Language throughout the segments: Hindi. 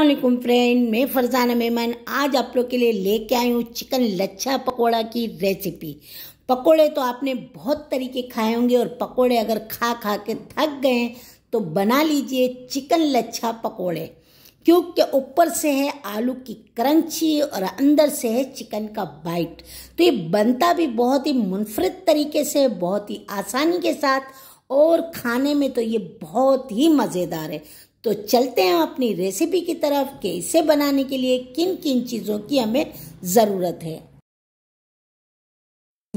अलकुम फ्रेंड मैं फरजाना मेहमान आज आप लोग के लिए लेके आई हूँ चिकन लच्छा पकोड़ा की रेसिपी पकोड़े तो आपने बहुत तरीके खाए होंगे और पकोड़े अगर खा खा के थक गए तो बना लीजिए चिकन लच्छा पकोड़े क्योंकि ऊपर से है आलू की क्रंची और अंदर से है चिकन का बाइट तो ये बनता भी बहुत ही मुनफरद तरीके से बहुत ही आसानी के साथ और खाने में तो ये बहुत ही मज़ेदार है तो चलते हैं अपनी रेसिपी की तरफ के इसे बनाने के लिए किन किन चीज़ों की हमें ज़रूरत है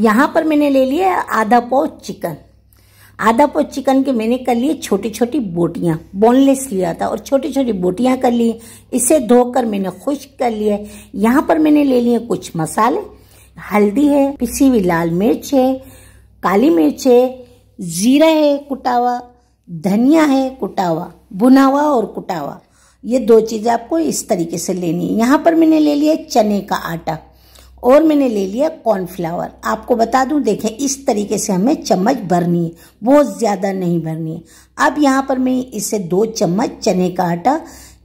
यहाँ पर मैंने ले लिया आधा पाव चिकन आधा पाव चिकन के मैंने कर लिए छोटी छोटी बोटियाँ बोनलेस लिया था और छोटी छोटी बोटियाँ कर ली इसे धोकर मैंने खुश्क कर लिया यहाँ पर मैंने ले लिए कुछ मसाले हल्दी है पिसी हुई लाल मिर्च है काली मिर्च है जीरा है कुटावा धनिया है कुटावा भुना हुआ और कुटा हुआ ये दो चीज़ें आपको इस तरीके से लेनी है यहाँ पर मैंने ले लिया चने का आटा और मैंने ले लिया कॉर्नफ्लावर आपको बता दूं देखें इस तरीके से हमें चम्मच भरनी है बहुत ज़्यादा नहीं भरनी है अब यहाँ पर मैं इसे दो चम्मच चने का आटा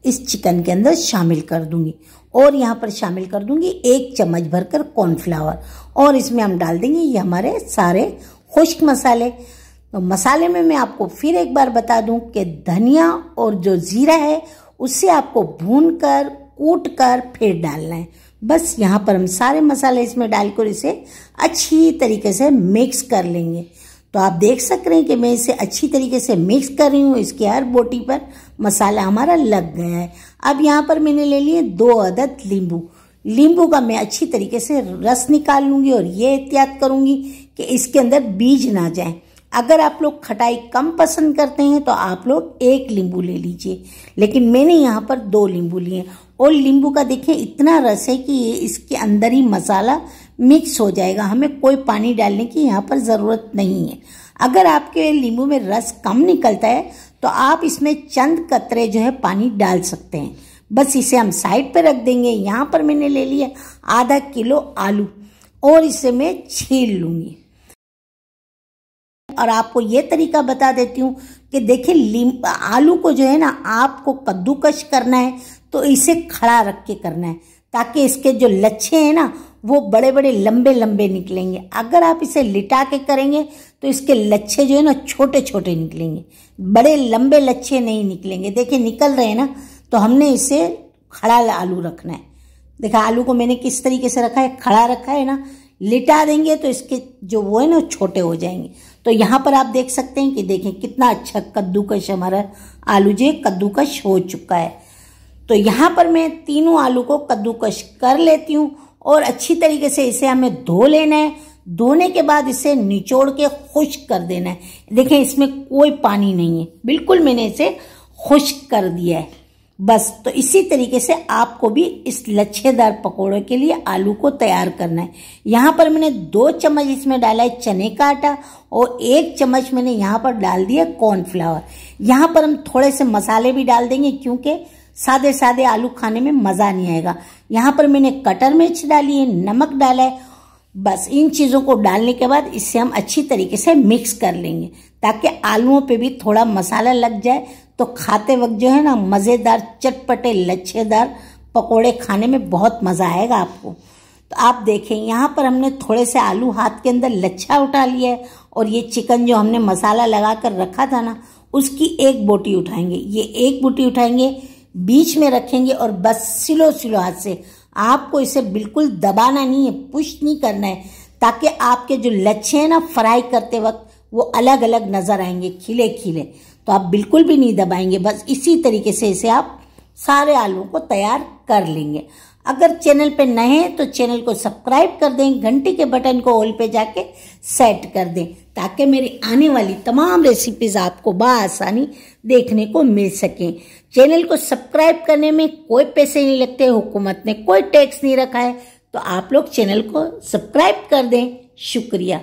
इस चिकन के अंदर शामिल कर दूंगी और यहाँ पर शामिल कर दूंगी एक चम्मच भरकर कॉर्नफ्लावर और इसमें हम डाल देंगे ये हमारे सारे खुश्क मसाले तो मसाले में मैं आपको फिर एक बार बता दूं कि धनिया और जो जीरा है उसे आपको भून कर कूट कर फिर डालना है बस यहाँ पर हम सारे मसाले इसमें डालकर इसे अच्छी तरीके से मिक्स कर लेंगे तो आप देख सक रहे हैं कि मैं इसे अच्छी तरीके से मिक्स कर रही हूँ इसकी हर बोटी पर मसाला हमारा लग गया है अब यहाँ पर मैंने ले लिए दो अदद नींबू नींबू का मैं अच्छी तरीके से रस निकाल लूँगी और ये एहतियात करूँगी कि इसके अंदर बीज ना जाए अगर आप लोग खटाई कम पसंद करते हैं तो आप लोग एक नींबू ले लीजिए लेकिन मैंने यहाँ पर दो नींबू लिए और नींबू का देखें इतना रस है कि ये इसके अंदर ही मसाला मिक्स हो जाएगा हमें कोई पानी डालने की यहाँ पर ज़रूरत नहीं है अगर आपके नींबू में रस कम निकलता है तो आप इसमें चंद कतरे जो है पानी डाल सकते हैं बस इसे हम साइड पर रख देंगे यहाँ पर मैंने ले लिया आधा किलो आलू और इसे मैं छील लूँगी और आपको ये तरीका बता देती हूँ कि देखिए आलू को जो है ना आपको कद्दूकश करना है तो इसे खड़ा रख के करना है ताकि इसके जो लच्छे हैं ना वो बड़े बड़े लंबे लंबे निकलेंगे अगर आप इसे लिटा के करेंगे तो इसके लच्छे जो है ना छोटे छोटे निकलेंगे बड़े लंबे लच्छे नहीं निकलेंगे देखिए निकल रहे हैं ना तो हमने इसे खड़ा आलू रखना है देखा आलू को मैंने किस तरीके से रखा है खड़ा रखा है ना लिटा देंगे तो इसके जो वो है ना छोटे हो जाएंगे तो यहाँ पर आप देख सकते हैं कि देखें कितना अच्छा कद्दूकश हमारा आलू जो कद्दूकश हो चुका है तो यहाँ पर मैं तीनों आलू को कद्दूकश कर लेती हूँ और अच्छी तरीके से इसे हमें धो लेना है धोने के बाद इसे निचोड़ के खुश कर देना है देखें इसमें कोई पानी नहीं है बिल्कुल मैंने इसे खुश्क कर दिया है बस तो इसी तरीके से आपको भी इस लच्छेदार पकौड़े के लिए आलू को तैयार करना है यहाँ पर मैंने दो चम्मच इसमें डाला है चने का आटा और एक चम्मच मैंने यहाँ पर डाल दिया कॉर्नफ्लावर यहाँ पर हम थोड़े से मसाले भी डाल देंगे क्योंकि सादे सादे आलू खाने में मज़ा नहीं आएगा यहाँ पर मैंने कटर मिर्च डाली है नमक डाला है बस इन चीज़ों को डालने के बाद इससे हम अच्छी तरीके से मिक्स कर लेंगे ताकि आलुओं पे भी थोड़ा मसाला लग जाए तो खाते वक्त जो है ना मज़ेदार चटपटे लच्छेदार पकोड़े खाने में बहुत मज़ा आएगा आपको तो आप देखें यहाँ पर हमने थोड़े से आलू हाथ के अंदर लच्छा उठा लिया है और ये चिकन जो हमने मसाला लगा कर रखा था ना उसकी एक बोटी उठाएंगे ये एक बोटी उठाएंगे बीच में रखेंगे और बस सिलो सिलो हाथ से आपको इसे बिल्कुल दबाना नहीं है पुश नहीं करना है ताकि आपके जो लच्छे हैं ना फ्राई करते वक्त वो अलग अलग नज़र आएंगे खिले खिले तो आप बिल्कुल भी नहीं दबाएंगे बस इसी तरीके से इसे आप सारे आलू को तैयार कर लेंगे अगर चैनल पे नए हैं तो चैनल को सब्सक्राइब कर दें घंटी के बटन को ऑल पे जाके सेट कर दें ताकि मेरी आने वाली तमाम रेसिपीज़ आपको बसानी देखने को मिल सकें चैनल को सब्सक्राइब करने में कोई पैसे नहीं लगते हुकूमत ने कोई टैक्स नहीं रखा है तो आप लोग चैनल को सब्सक्राइब कर दें शुक्रिया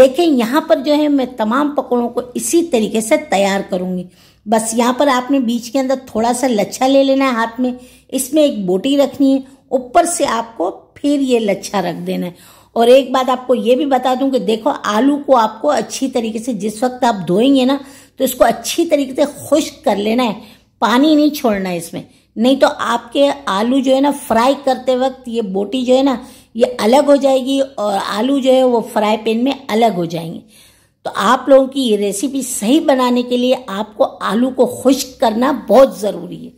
देखें यहाँ पर जो है मैं तमाम पकौड़ों को इसी तरीके से तैयार करूँगी बस यहाँ पर आपने बीच के अंदर थोड़ा सा लच्छा ले लेना है हाथ में इसमें एक बोटी रखनी है ऊपर से आपको फिर ये लच्छा रख देना है और एक बात आपको ये भी बता दूं कि देखो आलू को आपको अच्छी तरीके से जिस वक्त आप धोएंगे ना तो इसको अच्छी तरीके से खुश्क कर लेना है पानी नहीं छोड़ना है इसमें नहीं तो आपके आलू जो है ना फ्राई करते वक्त ये बोटी जो है ना ये अलग हो जाएगी और आलू जो है वो फ्राई पैन में अलग हो जाएंगे तो आप लोगों की ये रेसिपी सही बनाने के लिए आपको आलू को खुश्क करना बहुत ज़रूरी है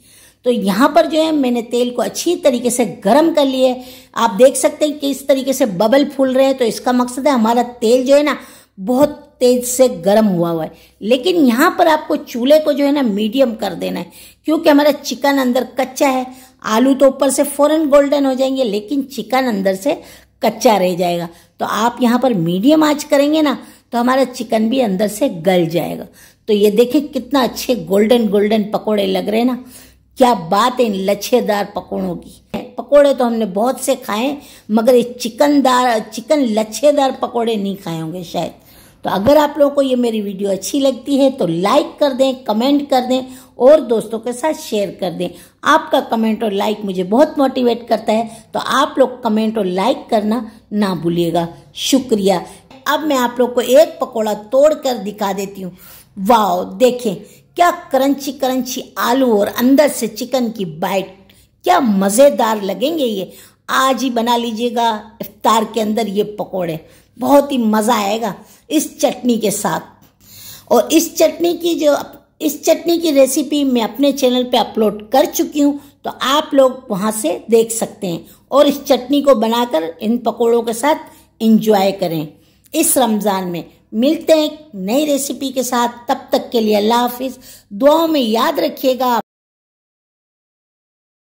तो यहाँ पर जो है मैंने तेल को अच्छी तरीके से गर्म कर लिए आप देख सकते हैं कि इस तरीके से बबल फूल रहे हैं तो इसका मकसद है हमारा तेल जो है ना बहुत तेज से गर्म हुआ हुआ है लेकिन यहाँ पर आपको चूल्हे को जो है ना मीडियम कर देना है क्योंकि हमारा चिकन अंदर कच्चा है आलू तो ऊपर से फ़ौरन गोल्डन हो जाएंगे लेकिन चिकन अंदर से कच्चा रह जाएगा तो आप यहाँ पर मीडियम आँच करेंगे ना तो हमारा चिकन भी अंदर से गल जाएगा तो ये देखें कितना अच्छे गोल्डन गोल्डन पकौड़े लग रहे हैं ना क्या बात है इन लच्छेदार पकौड़ों की पकोड़े तो हमने बहुत से खाए मगर ये चिकनदार चिकन लच्छेदार पकोड़े नहीं खाए होंगे शायद तो अगर आप लोगों को ये मेरी वीडियो अच्छी लगती है तो लाइक कर दें कमेंट कर दें और दोस्तों के साथ शेयर कर दें आपका कमेंट और लाइक मुझे बहुत मोटिवेट करता है तो आप लोग कमेंट और लाइक करना ना भूलिएगा शुक्रिया अब मैं आप लोग को एक पकौड़ा तोड़ कर दिखा देती हूँ वाओ देखें क्या क्रंची क्रंची आलू और अंदर से चिकन की बाइट क्या मज़ेदार लगेंगे ये आज ही बना लीजिएगा इफ्तार के अंदर ये पकोड़े बहुत ही मज़ा आएगा इस चटनी के साथ और इस चटनी की जो इस चटनी की रेसिपी मैं अपने चैनल पे अपलोड कर चुकी हूँ तो आप लोग वहाँ से देख सकते हैं और इस चटनी को बनाकर इन पकोड़ों के साथ इंजॉय करें इस रमज़ान में मिलते हैं नई रेसिपी के साथ तब तक के लिए अल्लाह हाफिज़ दुआओं में याद रखिएगा